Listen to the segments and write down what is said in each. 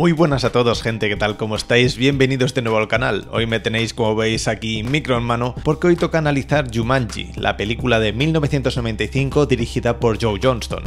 Muy buenas a todos gente, ¿qué tal? ¿Cómo estáis? Bienvenidos de nuevo al canal. Hoy me tenéis, como veis, aquí micro en mano, porque hoy toca analizar Jumanji, la película de 1995 dirigida por Joe Johnston.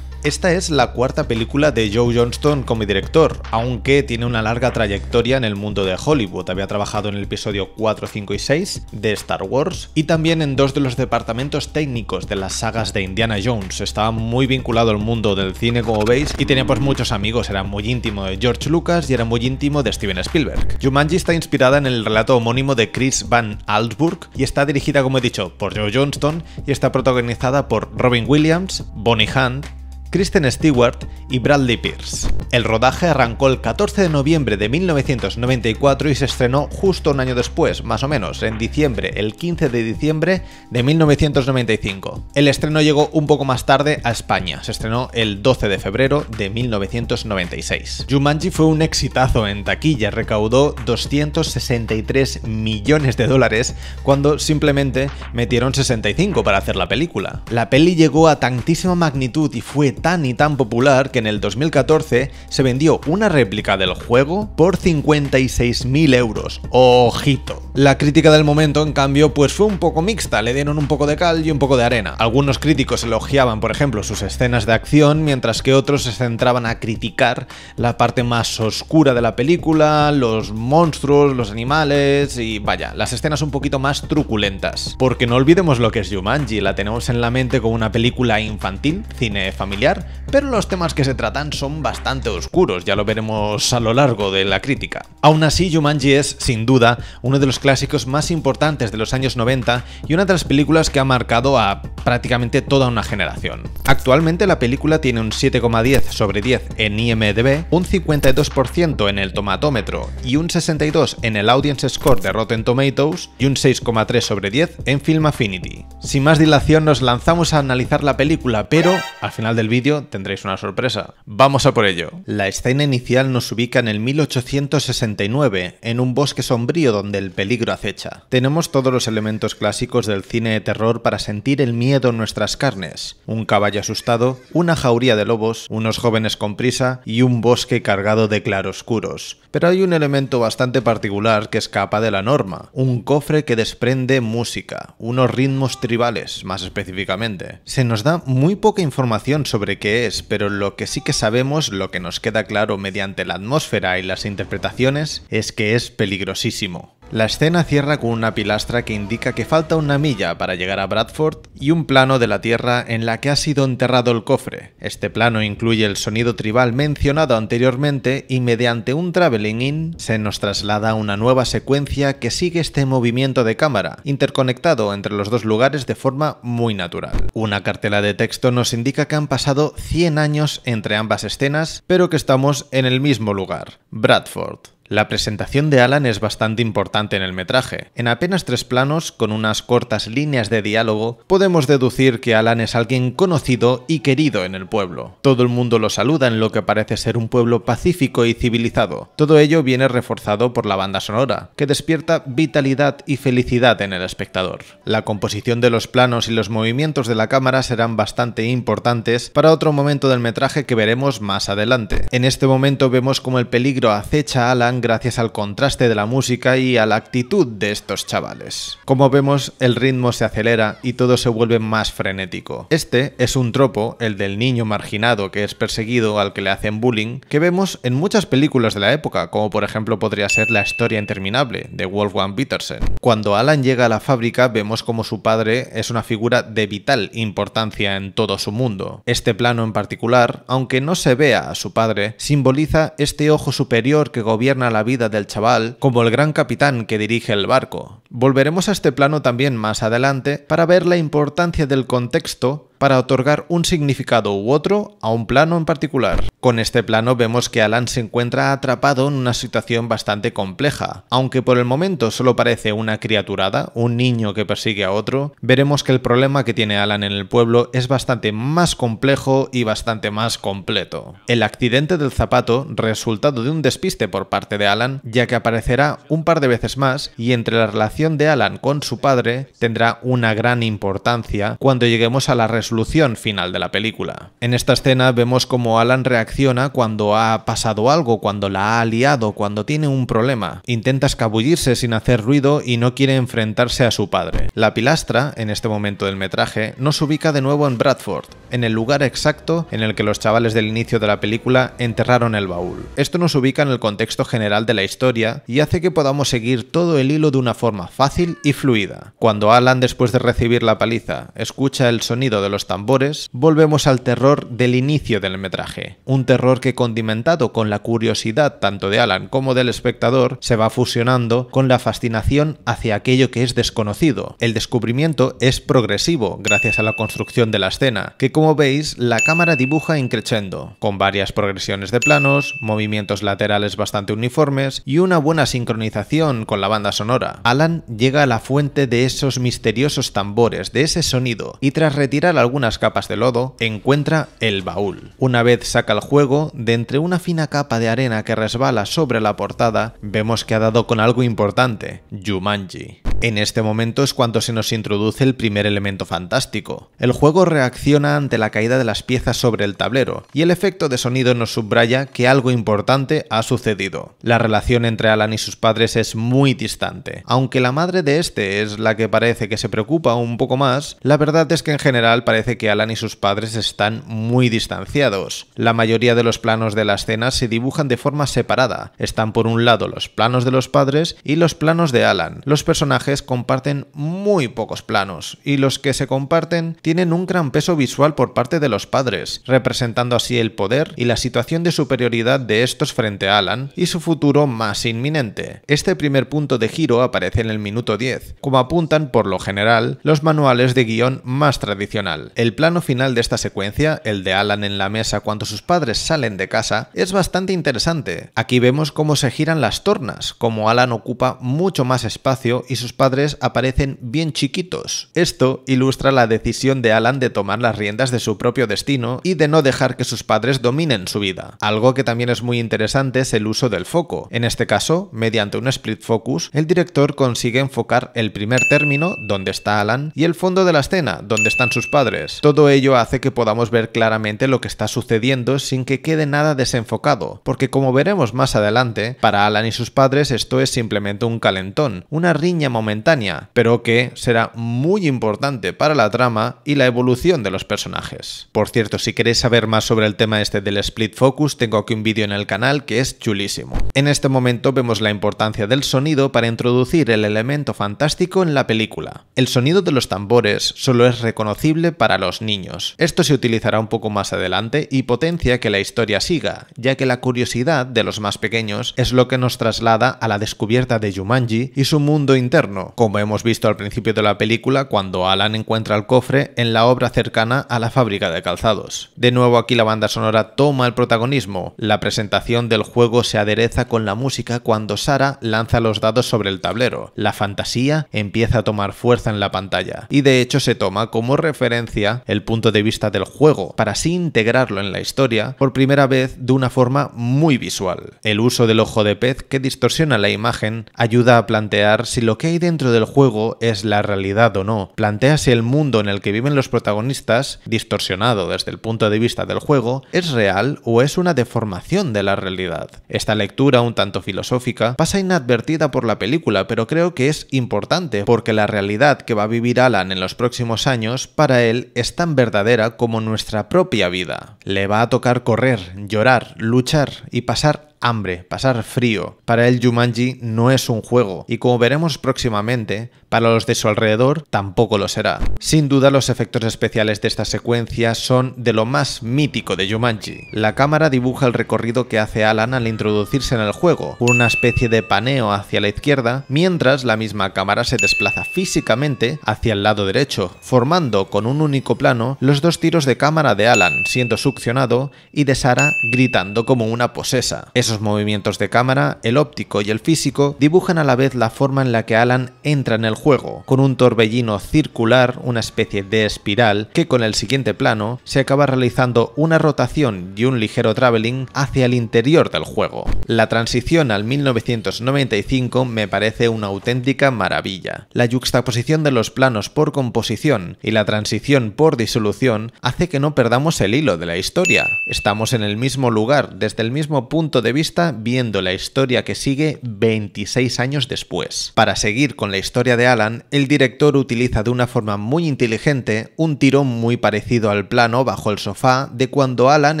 Esta es la cuarta película de Joe Johnston como director, aunque tiene una larga trayectoria en el mundo de Hollywood. Había trabajado en el episodio 4, 5 y 6 de Star Wars y también en dos de los departamentos técnicos de las sagas de Indiana Jones. Estaba muy vinculado al mundo del cine, como veis, y tenía pues muchos amigos. Era muy íntimo de George Lucas y era muy íntimo de Steven Spielberg. Jumanji está inspirada en el relato homónimo de Chris Van Allsburg y está dirigida, como he dicho, por Joe Johnston y está protagonizada por Robin Williams, Bonnie Hunt, Kristen Stewart y Bradley Pierce. El rodaje arrancó el 14 de noviembre de 1994 y se estrenó justo un año después, más o menos, en diciembre, el 15 de diciembre de 1995. El estreno llegó un poco más tarde a España, se estrenó el 12 de febrero de 1996. Jumanji fue un exitazo en taquilla, recaudó 263 millones de dólares cuando simplemente metieron 65 para hacer la película. La peli llegó a tantísima magnitud y fue tan y tan popular que en el 2014 se vendió una réplica del juego por 56.000 euros. ¡Ojito! La crítica del momento, en cambio, pues fue un poco mixta, le dieron un poco de cal y un poco de arena. Algunos críticos elogiaban, por ejemplo, sus escenas de acción, mientras que otros se centraban a criticar la parte más oscura de la película, los monstruos, los animales y vaya, las escenas un poquito más truculentas. Porque no olvidemos lo que es Jumanji, la tenemos en la mente como una película infantil, cine familiar, pero los temas que se tratan son bastante oscuros, ya lo veremos a lo largo de la crítica. Aún así, Jumanji es, sin duda, uno de los clásicos más importantes de los años 90 y una de las películas que ha marcado a prácticamente toda una generación. Actualmente la película tiene un 7,10 sobre 10 en IMDb, un 52% en el tomatómetro y un 62% en el Audience Score de Rotten Tomatoes y un 6,3 sobre 10 en Film Affinity. Sin más dilación nos lanzamos a analizar la película, pero al final del vídeo tendréis una sorpresa. Vamos a por ello. La escena inicial nos ubica en el 1869, en un bosque sombrío donde el peligro acecha. Tenemos todos los elementos clásicos del cine de terror para sentir el miedo en nuestras carnes. Un caballo asustado, una jauría de lobos, unos jóvenes con prisa y un bosque cargado de claroscuros. Pero hay un elemento bastante particular que escapa de la norma, un cofre que desprende música, unos ritmos tribales, más específicamente. Se nos da muy poca información sobre que qué es, pero lo que sí que sabemos, lo que nos queda claro mediante la atmósfera y las interpretaciones, es que es peligrosísimo. La escena cierra con una pilastra que indica que falta una milla para llegar a Bradford y un plano de la tierra en la que ha sido enterrado el cofre. Este plano incluye el sonido tribal mencionado anteriormente y mediante un traveling in se nos traslada a una nueva secuencia que sigue este movimiento de cámara, interconectado entre los dos lugares de forma muy natural. Una cartela de texto nos indica que han pasado 100 años entre ambas escenas, pero que estamos en el mismo lugar, Bradford. La presentación de Alan es bastante importante en el metraje. En apenas tres planos, con unas cortas líneas de diálogo, podemos deducir que Alan es alguien conocido y querido en el pueblo. Todo el mundo lo saluda en lo que parece ser un pueblo pacífico y civilizado. Todo ello viene reforzado por la banda sonora, que despierta vitalidad y felicidad en el espectador. La composición de los planos y los movimientos de la cámara serán bastante importantes para otro momento del metraje que veremos más adelante. En este momento vemos como el peligro acecha a Alan gracias al contraste de la música y a la actitud de estos chavales. Como vemos, el ritmo se acelera y todo se vuelve más frenético. Este es un tropo, el del niño marginado que es perseguido al que le hacen bullying, que vemos en muchas películas de la época, como por ejemplo podría ser La historia interminable, de Wolfgang Petersen. Cuando Alan llega a la fábrica, vemos como su padre es una figura de vital importancia en todo su mundo. Este plano en particular, aunque no se vea a su padre, simboliza este ojo superior que gobierna la vida del chaval como el gran capitán que dirige el barco. Volveremos a este plano también más adelante para ver la importancia del contexto para otorgar un significado u otro a un plano en particular. Con este plano vemos que Alan se encuentra atrapado en una situación bastante compleja. Aunque por el momento solo parece una criaturada, un niño que persigue a otro, veremos que el problema que tiene Alan en el pueblo es bastante más complejo y bastante más completo. El accidente del zapato, resultado de un despiste por parte de Alan, ya que aparecerá un par de veces más y entre la relación de Alan con su padre tendrá una gran importancia cuando lleguemos a la resolución final de la película. En esta escena vemos como Alan reacciona reacciona cuando ha pasado algo, cuando la ha liado, cuando tiene un problema. Intenta escabullirse sin hacer ruido y no quiere enfrentarse a su padre. La pilastra, en este momento del metraje, nos ubica de nuevo en Bradford, en el lugar exacto en el que los chavales del inicio de la película enterraron el baúl. Esto nos ubica en el contexto general de la historia y hace que podamos seguir todo el hilo de una forma fácil y fluida. Cuando Alan, después de recibir la paliza, escucha el sonido de los tambores, volvemos al terror del inicio del metraje un terror que condimentado con la curiosidad tanto de Alan como del espectador, se va fusionando con la fascinación hacia aquello que es desconocido. El descubrimiento es progresivo gracias a la construcción de la escena, que como veis la cámara dibuja crescendo, con varias progresiones de planos, movimientos laterales bastante uniformes y una buena sincronización con la banda sonora. Alan llega a la fuente de esos misteriosos tambores, de ese sonido, y tras retirar algunas capas de lodo, encuentra el baúl. Una vez saca el juego, de entre una fina capa de arena que resbala sobre la portada, vemos que ha dado con algo importante, Jumanji. En este momento es cuando se nos introduce el primer elemento fantástico. El juego reacciona ante la caída de las piezas sobre el tablero, y el efecto de sonido nos subraya que algo importante ha sucedido. La relación entre Alan y sus padres es muy distante. Aunque la madre de este es la que parece que se preocupa un poco más, la verdad es que en general parece que Alan y sus padres están muy distanciados. La mayoría de los planos de la escena se dibujan de forma separada. Están por un lado los planos de los padres y los planos de Alan. Los personajes comparten muy pocos planos y los que se comparten tienen un gran peso visual por parte de los padres, representando así el poder y la situación de superioridad de estos frente a Alan y su futuro más inminente. Este primer punto de giro aparece en el minuto 10, como apuntan por lo general los manuales de guión más tradicional. El plano final de esta secuencia, el de Alan en la mesa cuando sus padres salen de casa es bastante interesante. Aquí vemos cómo se giran las tornas, como Alan ocupa mucho más espacio y sus padres aparecen bien chiquitos. Esto ilustra la decisión de Alan de tomar las riendas de su propio destino y de no dejar que sus padres dominen su vida. Algo que también es muy interesante es el uso del foco. En este caso, mediante un split focus, el director consigue enfocar el primer término, donde está Alan, y el fondo de la escena, donde están sus padres. Todo ello hace que podamos ver claramente lo que está sucediendo sin que quede nada desenfocado, porque como veremos más adelante, para Alan y sus padres esto es simplemente un calentón, una riña momentánea, pero que será muy importante para la trama y la evolución de los personajes. Por cierto, si queréis saber más sobre el tema este del split focus, tengo aquí un vídeo en el canal que es chulísimo. En este momento vemos la importancia del sonido para introducir el elemento fantástico en la película. El sonido de los tambores solo es reconocible para los niños. Esto se utilizará un poco más adelante y potencia que la historia siga, ya que la curiosidad de los más pequeños es lo que nos traslada a la descubierta de Jumanji y su mundo interno, como hemos visto al principio de la película cuando Alan encuentra el cofre en la obra cercana a la fábrica de calzados. De nuevo aquí la banda sonora toma el protagonismo, la presentación del juego se adereza con la música cuando Sara lanza los dados sobre el tablero, la fantasía empieza a tomar fuerza en la pantalla, y de hecho se toma como referencia el punto de vista del juego, para así integrarlo en la historia por primera vez de una forma muy visual. El uso del ojo de pez que distorsiona la imagen ayuda a plantear si lo que hay dentro del juego es la realidad o no. Plantea si el mundo en el que viven los protagonistas, distorsionado desde el punto de vista del juego, es real o es una deformación de la realidad. Esta lectura, un tanto filosófica, pasa inadvertida por la película, pero creo que es importante porque la realidad que va a vivir Alan en los próximos años para él es tan verdadera como nuestra propia vida. Le va a tocar correr, llorar, luchar y pasar hambre, pasar frío. Para él Jumanji no es un juego y como veremos próximamente, para los de su alrededor tampoco lo será. Sin duda los efectos especiales de esta secuencia son de lo más mítico de Jumanji. La cámara dibuja el recorrido que hace Alan al introducirse en el juego, con una especie de paneo hacia la izquierda, mientras la misma cámara se desplaza físicamente hacia el lado derecho, formando con un único plano los dos tiros de cámara de Alan siendo succionado y de Sara gritando como una posesa movimientos de cámara, el óptico y el físico dibujan a la vez la forma en la que Alan entra en el juego, con un torbellino circular, una especie de espiral, que con el siguiente plano se acaba realizando una rotación y un ligero traveling hacia el interior del juego. La transición al 1995 me parece una auténtica maravilla. La yuxtaposición de los planos por composición y la transición por disolución hace que no perdamos el hilo de la historia. Estamos en el mismo lugar, desde el mismo punto de vista viendo la historia que sigue 26 años después. Para seguir con la historia de Alan, el director utiliza de una forma muy inteligente un tiro muy parecido al plano bajo el sofá de cuando Alan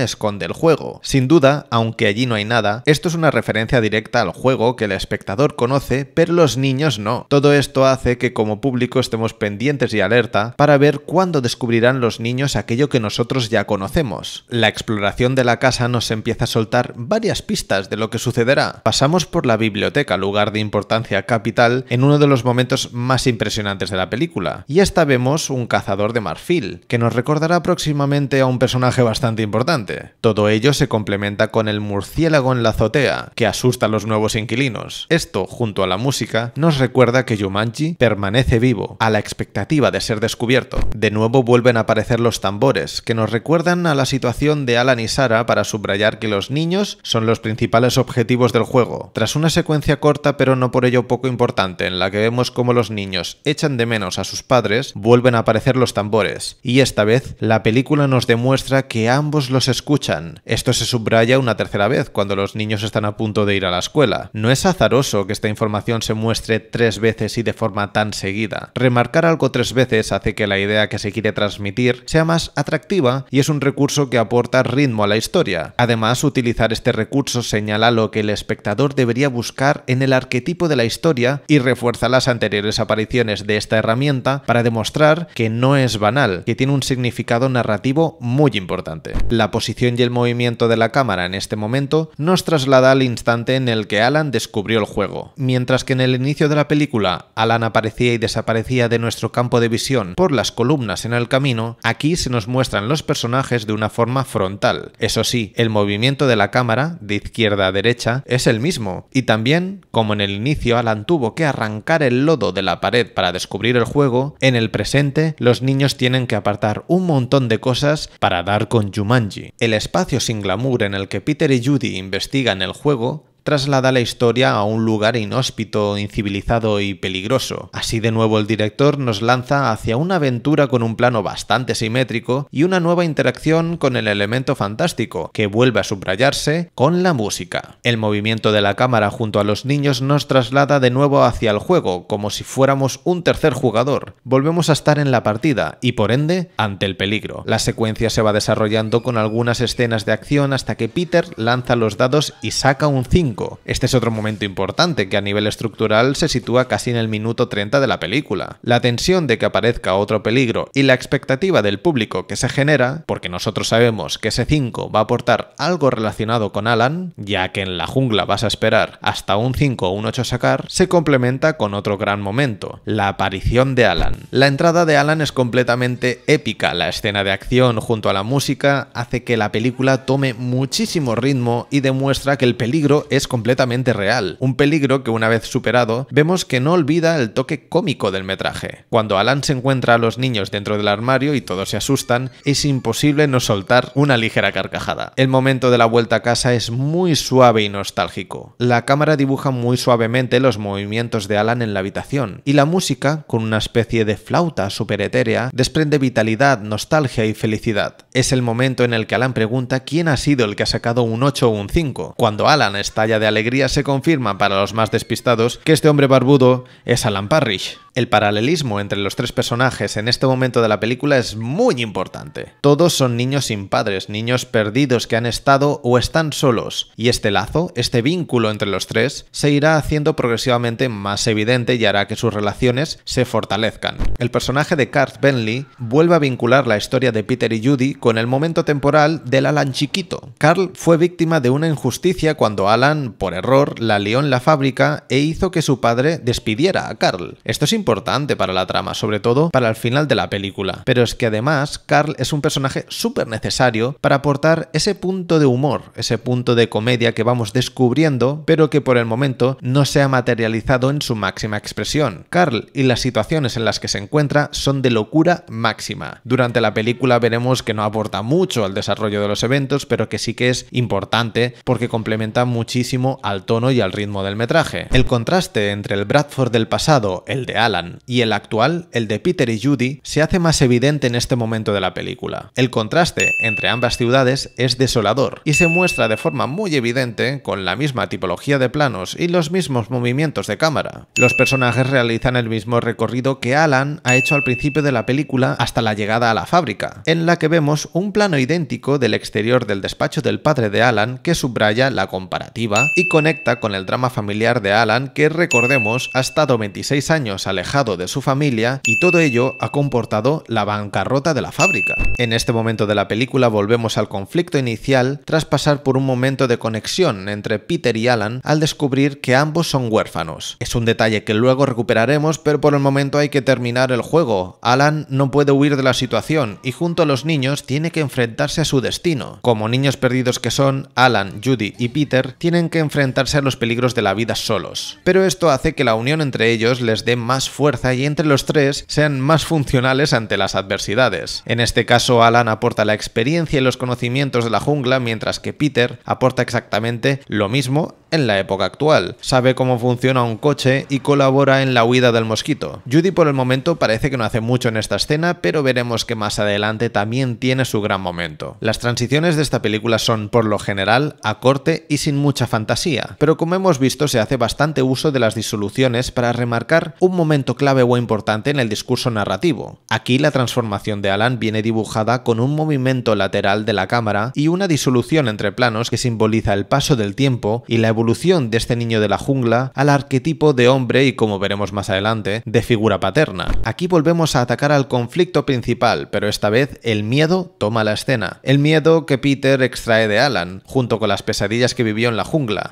esconde el juego. Sin duda, aunque allí no hay nada, esto es una referencia directa al juego que el espectador conoce, pero los niños no. Todo esto hace que como público estemos pendientes y alerta para ver cuándo descubrirán los niños aquello que nosotros ya conocemos. La exploración de la casa nos empieza a soltar varias pistas de lo que sucederá, pasamos por la biblioteca, lugar de importancia capital, en uno de los momentos más impresionantes de la película. Y esta vemos un cazador de marfil, que nos recordará próximamente a un personaje bastante importante. Todo ello se complementa con el murciélago en la azotea, que asusta a los nuevos inquilinos. Esto, junto a la música, nos recuerda que Jumanji permanece vivo, a la expectativa de ser descubierto. De nuevo vuelven a aparecer los tambores, que nos recuerdan a la situación de Alan y Sara para subrayar que los niños son los principales objetivos del juego. Tras una secuencia corta pero no por ello poco importante en la que vemos cómo los niños echan de menos a sus padres, vuelven a aparecer los tambores. Y esta vez, la película nos demuestra que ambos los escuchan. Esto se subraya una tercera vez, cuando los niños están a punto de ir a la escuela. No es azaroso que esta información se muestre tres veces y de forma tan seguida. Remarcar algo tres veces hace que la idea que se quiere transmitir sea más atractiva y es un recurso que aporta ritmo a la historia. Además, utilizar este recurso señala lo que el espectador debería buscar en el arquetipo de la historia y refuerza las anteriores apariciones de esta herramienta para demostrar que no es banal, que tiene un significado narrativo muy importante. La posición y el movimiento de la cámara en este momento nos traslada al instante en el que Alan descubrió el juego. Mientras que en el inicio de la película Alan aparecía y desaparecía de nuestro campo de visión por las columnas en el camino, aquí se nos muestran los personajes de una forma frontal. Eso sí, el movimiento de la cámara de izquierda derecha es el mismo, y también, como en el inicio Alan tuvo que arrancar el lodo de la pared para descubrir el juego, en el presente los niños tienen que apartar un montón de cosas para dar con Jumanji. El espacio sin glamour en el que Peter y Judy investigan el juego traslada la historia a un lugar inhóspito, incivilizado y peligroso. Así de nuevo el director nos lanza hacia una aventura con un plano bastante simétrico y una nueva interacción con el elemento fantástico, que vuelve a subrayarse con la música. El movimiento de la cámara junto a los niños nos traslada de nuevo hacia el juego, como si fuéramos un tercer jugador. Volvemos a estar en la partida y por ende ante el peligro. La secuencia se va desarrollando con algunas escenas de acción hasta que Peter lanza los dados y saca un 5 este es otro momento importante que a nivel estructural se sitúa casi en el minuto 30 de la película. La tensión de que aparezca otro peligro y la expectativa del público que se genera, porque nosotros sabemos que ese 5 va a aportar algo relacionado con Alan, ya que en la jungla vas a esperar hasta un 5 o un 8 sacar, se complementa con otro gran momento, la aparición de Alan. La entrada de Alan es completamente épica, la escena de acción junto a la música hace que la película tome muchísimo ritmo y demuestra que el peligro es completamente real, un peligro que una vez superado, vemos que no olvida el toque cómico del metraje. Cuando Alan se encuentra a los niños dentro del armario y todos se asustan, es imposible no soltar una ligera carcajada. El momento de la vuelta a casa es muy suave y nostálgico. La cámara dibuja muy suavemente los movimientos de Alan en la habitación, y la música, con una especie de flauta etérea, desprende vitalidad, nostalgia y felicidad. Es el momento en el que Alan pregunta quién ha sido el que ha sacado un 8 o un 5. Cuando Alan está de alegría se confirma para los más despistados que este hombre barbudo es Alan Parrish. El paralelismo entre los tres personajes en este momento de la película es muy importante. Todos son niños sin padres, niños perdidos que han estado o están solos, y este lazo, este vínculo entre los tres, se irá haciendo progresivamente más evidente y hará que sus relaciones se fortalezcan. El personaje de Carl Bentley vuelve a vincular la historia de Peter y Judy con el momento temporal del Alan chiquito. Carl fue víctima de una injusticia cuando Alan por error, la león en la fábrica e hizo que su padre despidiera a Carl. Esto es importante para la trama, sobre todo para el final de la película. Pero es que además, Carl es un personaje súper necesario para aportar ese punto de humor, ese punto de comedia que vamos descubriendo, pero que por el momento no se ha materializado en su máxima expresión. Carl y las situaciones en las que se encuentra son de locura máxima. Durante la película veremos que no aporta mucho al desarrollo de los eventos, pero que sí que es importante porque complementa muchísimo al tono y al ritmo del metraje. El contraste entre el Bradford del pasado, el de Alan, y el actual, el de Peter y Judy, se hace más evidente en este momento de la película. El contraste entre ambas ciudades es desolador y se muestra de forma muy evidente con la misma tipología de planos y los mismos movimientos de cámara. Los personajes realizan el mismo recorrido que Alan ha hecho al principio de la película hasta la llegada a la fábrica, en la que vemos un plano idéntico del exterior del despacho del padre de Alan que subraya la comparativa y conecta con el drama familiar de Alan que, recordemos, ha estado 26 años alejado de su familia y todo ello ha comportado la bancarrota de la fábrica. En este momento de la película volvemos al conflicto inicial tras pasar por un momento de conexión entre Peter y Alan al descubrir que ambos son huérfanos. Es un detalle que luego recuperaremos pero por el momento hay que terminar el juego. Alan no puede huir de la situación y junto a los niños tiene que enfrentarse a su destino. Como niños perdidos que son, Alan, Judy y Peter tienen que enfrentarse a los peligros de la vida solos, pero esto hace que la unión entre ellos les dé más fuerza y entre los tres sean más funcionales ante las adversidades. En este caso, Alan aporta la experiencia y los conocimientos de la jungla, mientras que Peter aporta exactamente lo mismo en la época actual. Sabe cómo funciona un coche y colabora en la huida del mosquito. Judy por el momento parece que no hace mucho en esta escena, pero veremos que más adelante también tiene su gran momento. Las transiciones de esta película son por lo general a corte y sin mucha fantasía fantasía, pero como hemos visto se hace bastante uso de las disoluciones para remarcar un momento clave o importante en el discurso narrativo. Aquí la transformación de Alan viene dibujada con un movimiento lateral de la cámara y una disolución entre planos que simboliza el paso del tiempo y la evolución de este niño de la jungla al arquetipo de hombre y como veremos más adelante, de figura paterna. Aquí volvemos a atacar al conflicto principal, pero esta vez el miedo toma la escena. El miedo que Peter extrae de Alan, junto con las pesadillas que vivió en la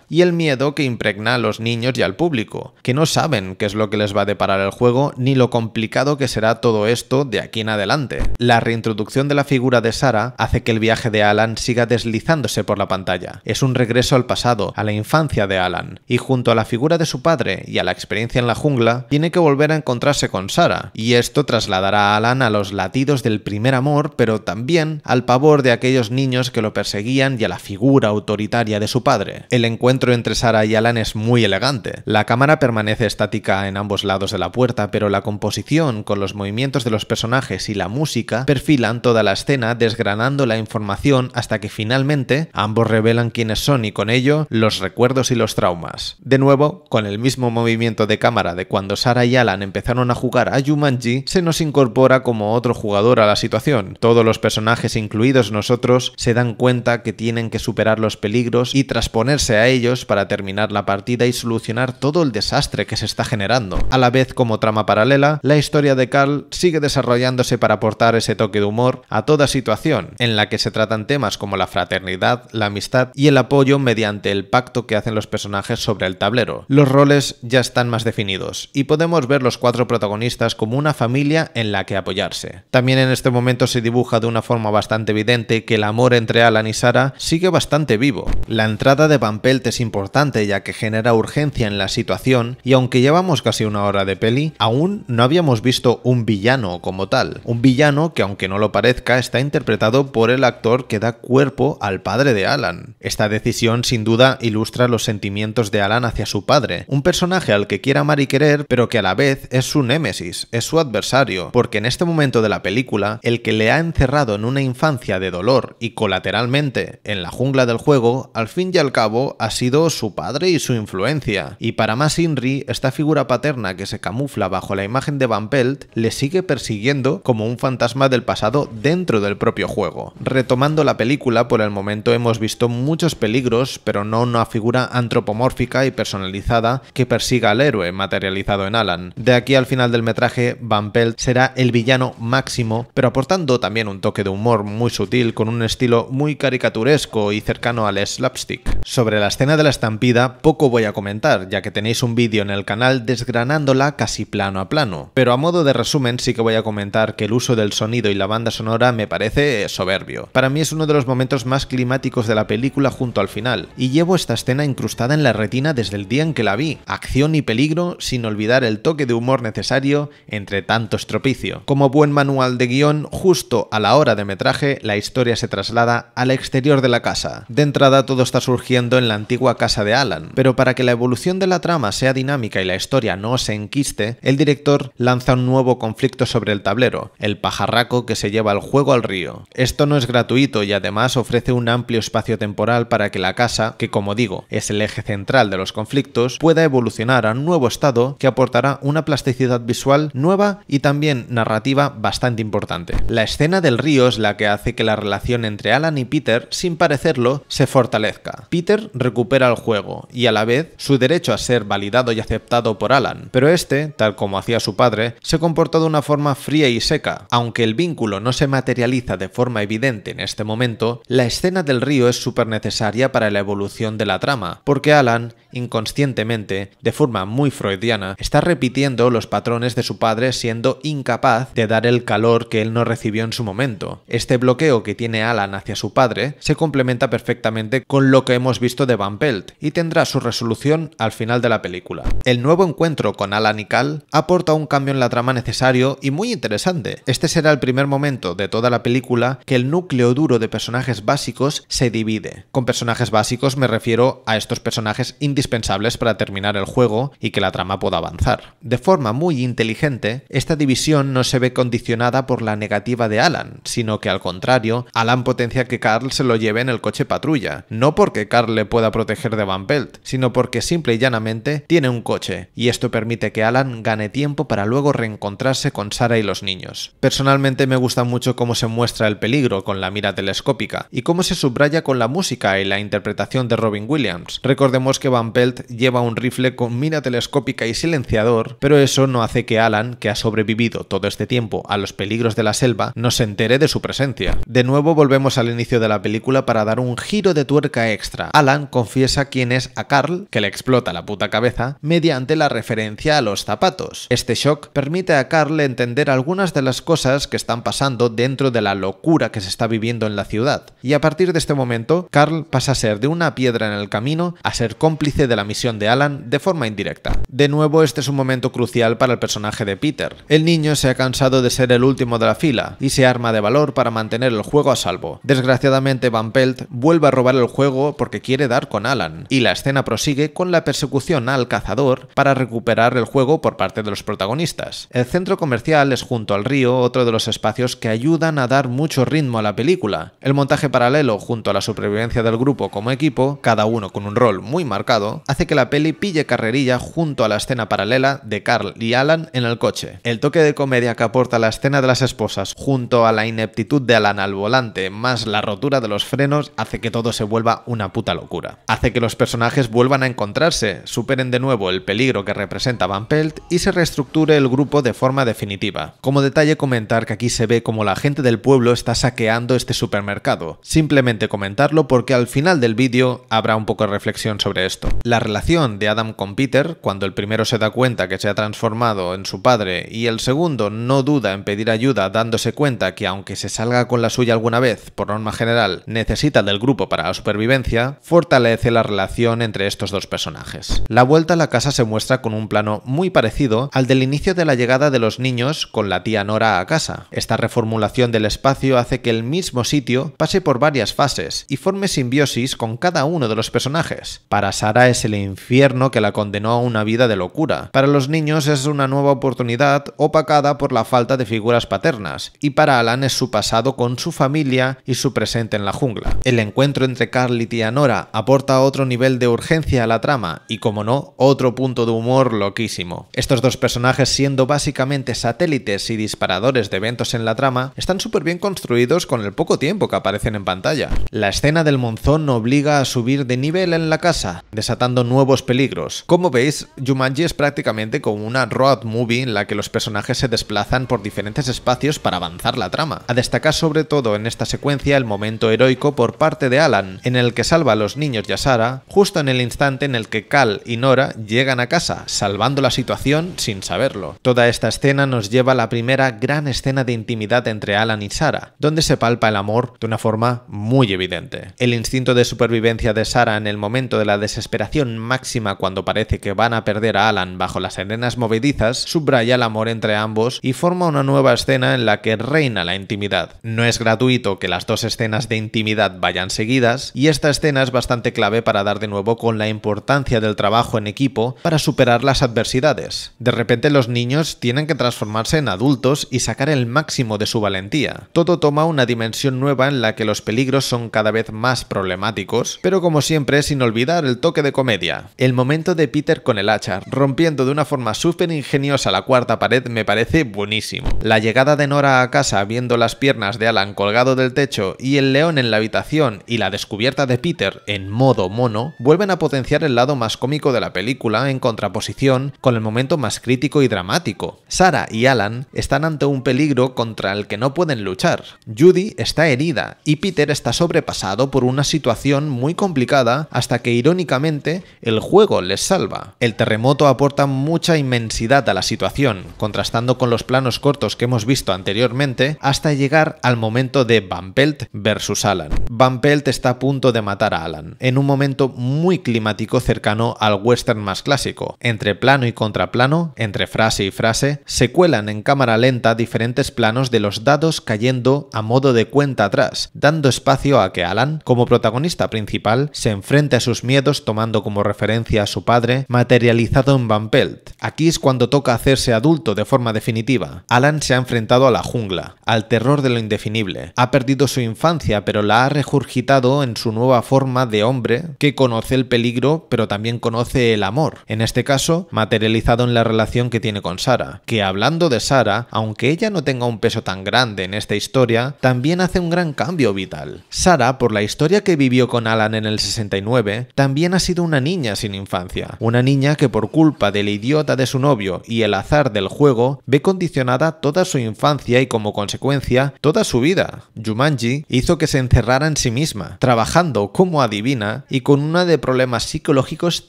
y el miedo que impregna a los niños y al público, que no saben qué es lo que les va a deparar el juego ni lo complicado que será todo esto de aquí en adelante. La reintroducción de la figura de Sara hace que el viaje de Alan siga deslizándose por la pantalla. Es un regreso al pasado, a la infancia de Alan, y junto a la figura de su padre y a la experiencia en la jungla, tiene que volver a encontrarse con Sara, y esto trasladará a Alan a los latidos del primer amor, pero también al pavor de aquellos niños que lo perseguían y a la figura autoritaria de su padre. El encuentro entre Sara y Alan es muy elegante. La cámara permanece estática en ambos lados de la puerta, pero la composición, con los movimientos de los personajes y la música, perfilan toda la escena desgranando la información hasta que finalmente ambos revelan quiénes son y con ello los recuerdos y los traumas. De nuevo, con el mismo movimiento de cámara de cuando Sara y Alan empezaron a jugar a Jumanji, se nos incorpora como otro jugador a la situación. Todos los personajes, incluidos nosotros, se dan cuenta que tienen que superar los peligros y trasponerse a ellos para terminar la partida y solucionar todo el desastre que se está generando. A la vez, como trama paralela, la historia de Carl sigue desarrollándose para aportar ese toque de humor a toda situación, en la que se tratan temas como la fraternidad, la amistad y el apoyo mediante el pacto que hacen los personajes sobre el tablero. Los roles ya están más definidos, y podemos ver los cuatro protagonistas como una familia en la que apoyarse. También en este momento se dibuja de una forma bastante evidente que el amor entre Alan y Sara sigue bastante vivo. La entrada de Pelt es importante ya que genera urgencia en la situación y aunque llevamos casi una hora de peli, aún no habíamos visto un villano como tal. Un villano que aunque no lo parezca está interpretado por el actor que da cuerpo al padre de Alan. Esta decisión sin duda ilustra los sentimientos de Alan hacia su padre, un personaje al que quiere amar y querer pero que a la vez es su némesis, es su adversario, porque en este momento de la película el que le ha encerrado en una infancia de dolor y colateralmente en la jungla del juego, al fin y al cabo ha sido su padre y su influencia. Y para más Inri, esta figura paterna que se camufla bajo la imagen de Van Pelt le sigue persiguiendo como un fantasma del pasado dentro del propio juego. Retomando la película, por el momento hemos visto muchos peligros, pero no una figura antropomórfica y personalizada que persiga al héroe materializado en Alan. De aquí al final del metraje, Van Pelt será el villano máximo, pero aportando también un toque de humor muy sutil con un estilo muy caricaturesco y cercano al slapstick. Sobre la escena de la estampida poco voy a comentar, ya que tenéis un vídeo en el canal desgranándola casi plano a plano, pero a modo de resumen sí que voy a comentar que el uso del sonido y la banda sonora me parece soberbio. Para mí es uno de los momentos más climáticos de la película junto al final, y llevo esta escena incrustada en la retina desde el día en que la vi. Acción y peligro sin olvidar el toque de humor necesario entre tanto estropicio. Como buen manual de guión, justo a la hora de metraje, la historia se traslada al exterior de la casa. De entrada todo está surgiendo en la antigua casa de Alan, pero para que la evolución de la trama sea dinámica y la historia no se enquiste, el director lanza un nuevo conflicto sobre el tablero, el pajarraco que se lleva el juego al río. Esto no es gratuito y además ofrece un amplio espacio temporal para que la casa, que como digo, es el eje central de los conflictos, pueda evolucionar a un nuevo estado que aportará una plasticidad visual nueva y también narrativa bastante importante. La escena del río es la que hace que la relación entre Alan y Peter, sin parecerlo, se fortalezca. Peter recupera el juego y a la vez su derecho a ser validado y aceptado por Alan, pero este, tal como hacía su padre, se comportó de una forma fría y seca. Aunque el vínculo no se materializa de forma evidente en este momento, la escena del río es súper necesaria para la evolución de la trama, porque Alan, inconscientemente, de forma muy freudiana, está repitiendo los patrones de su padre siendo incapaz de dar el calor que él no recibió en su momento. Este bloqueo que tiene Alan hacia su padre se complementa perfectamente con lo que hemos visto de Van Pelt y tendrá su resolución al final de la película. El nuevo encuentro con Alan y Cal aporta un cambio en la trama necesario y muy interesante. Este será el primer momento de toda la película que el núcleo duro de personajes básicos se divide. Con personajes básicos me refiero a estos personajes indispensables para terminar el juego y que la trama pueda avanzar. De forma muy inteligente, esta división no se ve condicionada por la negativa de Alan, sino que al contrario, Alan potencia que Carl se lo lleve en el coche patrulla, no porque Carl le pueda proteger de Van Pelt, sino porque simple y llanamente tiene un coche, y esto permite que Alan gane tiempo para luego reencontrarse con Sara y los niños. Personalmente me gusta mucho cómo se muestra el peligro con la mira telescópica, y cómo se subraya con la música y la interpretación de Robin Williams. Recordemos que Van Pelt lleva un rifle con mira telescópica y silenciador, pero eso no hace que Alan, que ha sobrevivido todo este tiempo a los peligros de la selva, no se entere de su presencia. De nuevo volvemos al inicio de la película para dar un giro de tuerca extra. Alan confiesa quién es a Carl, que le explota la puta cabeza, mediante la referencia a los zapatos. Este shock permite a Carl entender algunas de las cosas que están pasando dentro de la locura que se está viviendo en la ciudad. Y a partir de este momento, Carl pasa a ser de una piedra en el camino a ser cómplice de la misión de Alan de forma indirecta. De nuevo, este es un momento crucial para el personaje de Peter. El niño se ha cansado de ser el último de la fila y se arma de valor para mantener el juego a salvo. Desgraciadamente, Van Pelt vuelve a robar el juego porque quiere dar con Alan, y la escena prosigue con la persecución al cazador para recuperar el juego por parte de los protagonistas. El centro comercial es junto al río otro de los espacios que ayudan a dar mucho ritmo a la película. El montaje paralelo junto a la supervivencia del grupo como equipo, cada uno con un rol muy marcado, hace que la peli pille carrerilla junto a la escena paralela de Carl y Alan en el coche. El toque de comedia que aporta la escena de las esposas junto a la ineptitud de Alan al volante más la rotura de los frenos hace que todo se vuelva una puta locura. Hace que los personajes vuelvan a encontrarse, superen de nuevo el peligro que representa Van Pelt y se reestructure el grupo de forma definitiva. Como detalle comentar que aquí se ve como la gente del pueblo está saqueando este supermercado. Simplemente comentarlo porque al final del vídeo habrá un poco de reflexión sobre esto. La relación de Adam con Peter, cuando el primero se da cuenta que se ha transformado en su padre y el segundo no duda en pedir ayuda dándose cuenta que aunque se salga con la suya alguna vez, por norma general, necesita del grupo para la supervivencia, fortalece la relación entre estos dos personajes. La vuelta a la casa se muestra con un plano muy parecido al del inicio de la llegada de los niños con la tía Nora a casa. Esta reformulación del espacio hace que el mismo sitio pase por varias fases y forme simbiosis con cada uno de los personajes. Para Sara es el infierno que la condenó a una vida de locura. Para los niños es una nueva oportunidad opacada por la falta de figuras paternas. Y para Alan es su pasado con su familia y su presente en la jungla. El encuentro entre Carl y tía Nora aporta otro nivel de urgencia a la trama y, como no, otro punto de humor loquísimo. Estos dos personajes, siendo básicamente satélites y disparadores de eventos en la trama, están súper bien construidos con el poco tiempo que aparecen en pantalla. La escena del monzón obliga a subir de nivel en la casa, desatando nuevos peligros. Como veis, Jumanji es prácticamente como una road movie en la que los personajes se desplazan por diferentes espacios para avanzar la trama. A destacar sobre todo en esta secuencia el momento heroico por parte de Alan, en el que salva a los y a Sara justo en el instante en el que Cal y Nora llegan a casa, salvando la situación sin saberlo. Toda esta escena nos lleva a la primera gran escena de intimidad entre Alan y Sara, donde se palpa el amor de una forma muy evidente. El instinto de supervivencia de Sara en el momento de la desesperación máxima cuando parece que van a perder a Alan bajo las arenas movedizas subraya el amor entre ambos y forma una nueva escena en la que reina la intimidad. No es gratuito que las dos escenas de intimidad vayan seguidas y esta escena es bastante clave para dar de nuevo con la importancia del trabajo en equipo para superar las adversidades. De repente los niños tienen que transformarse en adultos y sacar el máximo de su valentía. Todo toma una dimensión nueva en la que los peligros son cada vez más problemáticos, pero como siempre sin olvidar el toque de comedia. El momento de Peter con el hacha, rompiendo de una forma súper ingeniosa la cuarta pared me parece buenísimo. La llegada de Nora a casa viendo las piernas de Alan colgado del techo y el león en la habitación y la descubierta de Peter en en modo mono, vuelven a potenciar el lado más cómico de la película en contraposición con el momento más crítico y dramático. Sarah y Alan están ante un peligro contra el que no pueden luchar. Judy está herida y Peter está sobrepasado por una situación muy complicada hasta que irónicamente el juego les salva. El terremoto aporta mucha inmensidad a la situación, contrastando con los planos cortos que hemos visto anteriormente, hasta llegar al momento de Van Pelt versus Alan. Van Pelt está a punto de matar a Alan en un momento muy climático cercano al western más clásico. Entre plano y contraplano, entre frase y frase, se cuelan en cámara lenta diferentes planos de los dados cayendo a modo de cuenta atrás, dando espacio a que Alan, como protagonista principal, se enfrente a sus miedos tomando como referencia a su padre, materializado en Van Pelt. Aquí es cuando toca hacerse adulto de forma definitiva. Alan se ha enfrentado a la jungla, al terror de lo indefinible. Ha perdido su infancia, pero la ha regurgitado en su nueva forma de hombre que conoce el peligro pero también conoce el amor, en este caso materializado en la relación que tiene con Sara, que hablando de Sara, aunque ella no tenga un peso tan grande en esta historia, también hace un gran cambio vital. Sara, por la historia que vivió con Alan en el 69, también ha sido una niña sin infancia, una niña que por culpa del idiota de su novio y el azar del juego, ve condicionada toda su infancia y como consecuencia toda su vida. Jumanji hizo que se encerrara en sí misma, trabajando como adivina y con una de problemas psicológicos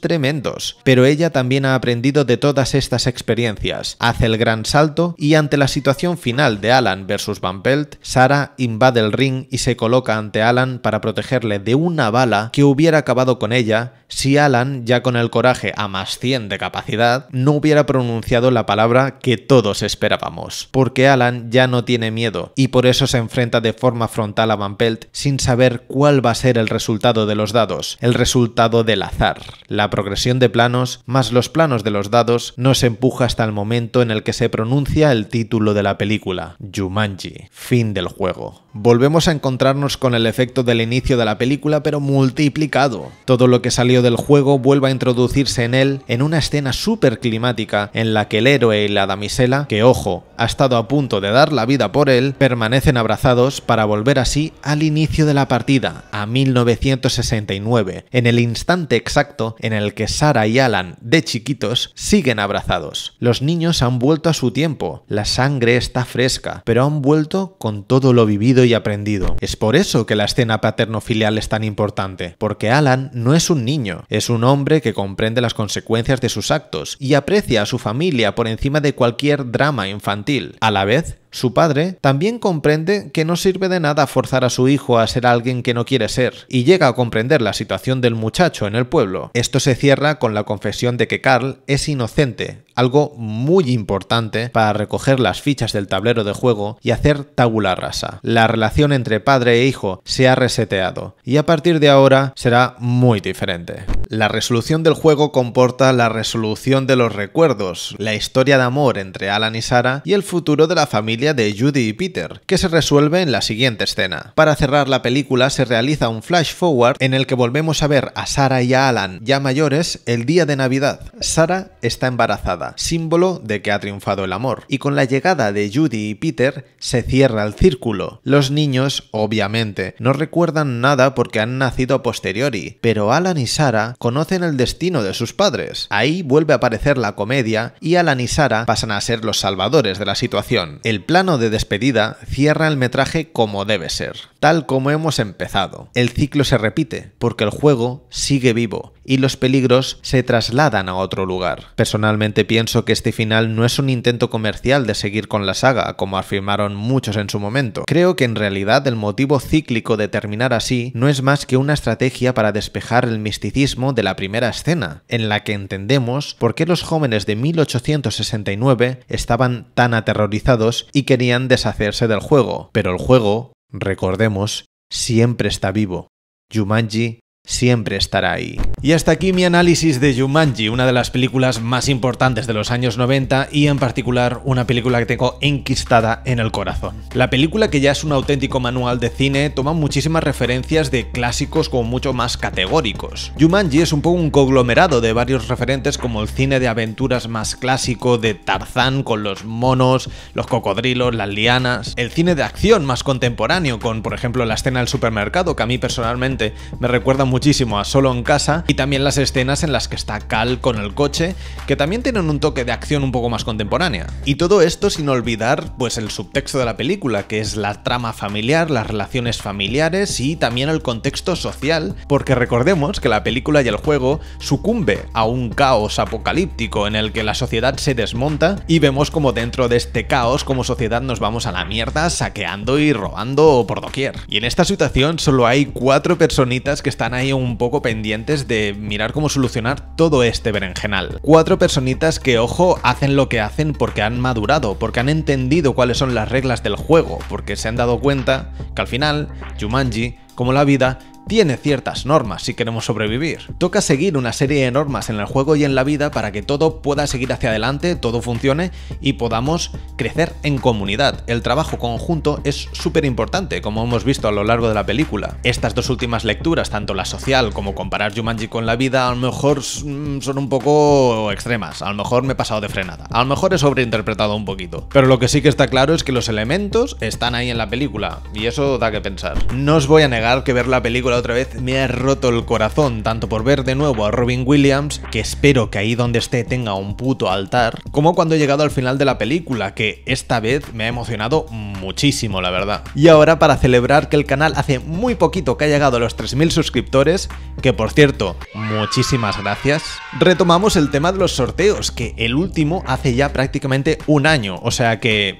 tremendos, pero ella también ha aprendido de todas estas experiencias, hace el gran salto y ante la situación final de Alan versus Van Pelt, Sara invade el ring y se coloca ante Alan para protegerle de una bala que hubiera acabado con ella si Alan, ya con el coraje a más 100 de capacidad, no hubiera pronunciado la palabra que todos esperábamos, porque Alan ya no tiene miedo y por eso se enfrenta de forma frontal a Van sin saber cuál va a ser el resultado de los dados, el resultado del azar. La progresión de planos más los planos de los dados nos empuja hasta el momento en el que se pronuncia el título de la película, Jumanji, fin del juego. Volvemos a encontrarnos con el efecto del inicio de la película pero multiplicado. Todo lo que salió del juego vuelve a introducirse en él en una escena súper climática en la que el héroe y la damisela, que ojo, ha estado a punto de dar la vida por él, permanecen abrazados para volver así al inicio de la partida, a 1969, en el instante exacto en el que Sara y Alan, de chiquitos, siguen abrazados. Los niños han vuelto a su tiempo, la sangre está fresca, pero han vuelto con todo lo vivido y aprendido. Es por eso que la escena paterno-filial es tan importante, porque Alan no es un niño, es un hombre que comprende las consecuencias de sus actos y aprecia a su familia por encima de cualquier drama infantil. A la vez, su padre también comprende que no sirve de nada forzar a su hijo a ser alguien que no quiere ser, y llega a comprender la situación del muchacho en el pueblo. Esto se cierra con la confesión de que Carl es inocente, algo muy importante para recoger las fichas del tablero de juego y hacer tabula rasa. La relación entre padre e hijo se ha reseteado, y a partir de ahora será muy diferente. La resolución del juego comporta la resolución de los recuerdos, la historia de amor entre Alan y Sara y el futuro de la familia de Judy y Peter, que se resuelve en la siguiente escena. Para cerrar la película se realiza un flash forward en el que volvemos a ver a Sara y a Alan, ya mayores, el día de Navidad. Sara está embarazada, símbolo de que ha triunfado el amor, y con la llegada de Judy y Peter se cierra el círculo. Los niños, obviamente, no recuerdan nada porque han nacido a posteriori, pero Alan y Sara conocen el destino de sus padres. Ahí vuelve a aparecer la comedia y Alan y Sara pasan a ser los salvadores de la situación. El plano de despedida cierra el metraje como debe ser, tal como hemos empezado. El ciclo se repite, porque el juego sigue vivo y los peligros se trasladan a otro lugar. Personalmente pienso que este final no es un intento comercial de seguir con la saga, como afirmaron muchos en su momento. Creo que en realidad el motivo cíclico de terminar así no es más que una estrategia para despejar el misticismo de la primera escena, en la que entendemos por qué los jóvenes de 1869 estaban tan aterrorizados y querían deshacerse del juego. Pero el juego, recordemos, siempre está vivo. Jumanji siempre estará ahí. Y hasta aquí mi análisis de Jumanji, una de las películas más importantes de los años 90 y en particular una película que tengo enquistada en el corazón. La película, que ya es un auténtico manual de cine, toma muchísimas referencias de clásicos como mucho más categóricos. Jumanji es un poco un conglomerado de varios referentes como el cine de aventuras más clásico de Tarzán con los monos, los cocodrilos, las lianas, el cine de acción más contemporáneo con por ejemplo la escena del supermercado que a mí personalmente me recuerda mucho muchísimo a Solo en casa y también las escenas en las que está Cal con el coche, que también tienen un toque de acción un poco más contemporánea. Y todo esto sin olvidar pues el subtexto de la película, que es la trama familiar, las relaciones familiares y también el contexto social, porque recordemos que la película y el juego sucumbe a un caos apocalíptico en el que la sociedad se desmonta y vemos como dentro de este caos como sociedad nos vamos a la mierda saqueando y robando por doquier. Y en esta situación solo hay cuatro personitas que están ahí un poco pendientes de mirar cómo solucionar todo este berenjenal. Cuatro personitas que, ojo, hacen lo que hacen porque han madurado, porque han entendido cuáles son las reglas del juego, porque se han dado cuenta que al final, Jumanji, como la vida, tiene ciertas normas si queremos sobrevivir. Toca seguir una serie de normas en el juego y en la vida para que todo pueda seguir hacia adelante, todo funcione y podamos crecer en comunidad. El trabajo conjunto es súper importante, como hemos visto a lo largo de la película. Estas dos últimas lecturas, tanto la social como comparar Jumanji con la vida, a lo mejor mm, son un poco extremas, a lo mejor me he pasado de frenada, a lo mejor he sobreinterpretado un poquito. Pero lo que sí que está claro es que los elementos están ahí en la película, y eso da que pensar. No os voy a negar que ver la película otra vez me ha roto el corazón, tanto por ver de nuevo a Robin Williams, que espero que ahí donde esté tenga un puto altar, como cuando he llegado al final de la película, que esta vez me ha emocionado muchísimo, la verdad. Y ahora para celebrar que el canal hace muy poquito que ha llegado a los 3.000 suscriptores, que por cierto, muchísimas gracias, retomamos el tema de los sorteos, que el último hace ya prácticamente un año, o sea que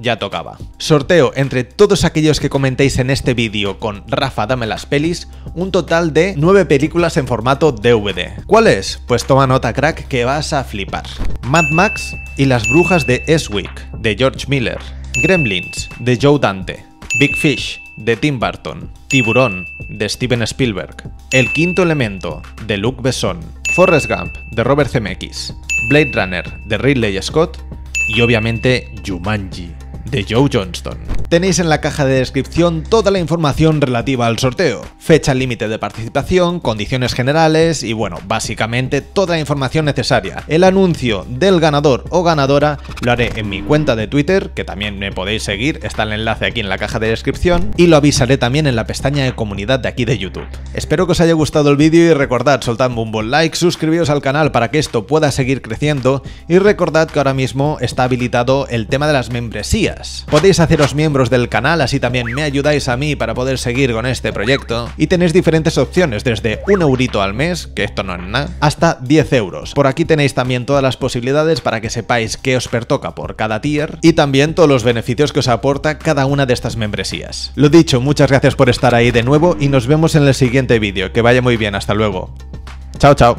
ya tocaba. Sorteo entre todos aquellos que comentéis en este vídeo con Rafa Dame las pelis, un total de 9 películas en formato DVD. ¿Cuáles? Pues toma nota crack que vas a flipar. Mad Max y las brujas de Eswick, de George Miller. Gremlins, de Joe Dante. Big Fish, de Tim Burton. Tiburón, de Steven Spielberg. El quinto elemento, de Luc Besson. Forrest Gump, de Robert Zemeckis. Blade Runner, de Ridley Scott. Y obviamente Jumanji, de Joe Johnston. Tenéis en la caja de descripción toda la información relativa al sorteo, fecha límite de participación, condiciones generales y bueno, básicamente toda la información necesaria. El anuncio del ganador o ganadora lo haré en mi cuenta de Twitter, que también me podéis seguir, está el enlace aquí en la caja de descripción, y lo avisaré también en la pestaña de comunidad de aquí de YouTube. Espero que os haya gustado el vídeo y recordad, soltando un buen like, suscribiros al canal para que esto pueda seguir creciendo y recordad que ahora mismo está habilitado el tema de las membresías Podéis haceros miembros del canal, así también me ayudáis a mí para poder seguir con este proyecto. Y tenéis diferentes opciones, desde un eurito al mes, que esto no es nada, hasta 10 euros. Por aquí tenéis también todas las posibilidades para que sepáis qué os pertoca por cada tier y también todos los beneficios que os aporta cada una de estas membresías. Lo dicho, muchas gracias por estar ahí de nuevo y nos vemos en el siguiente vídeo. Que vaya muy bien, hasta luego. Chao, chao.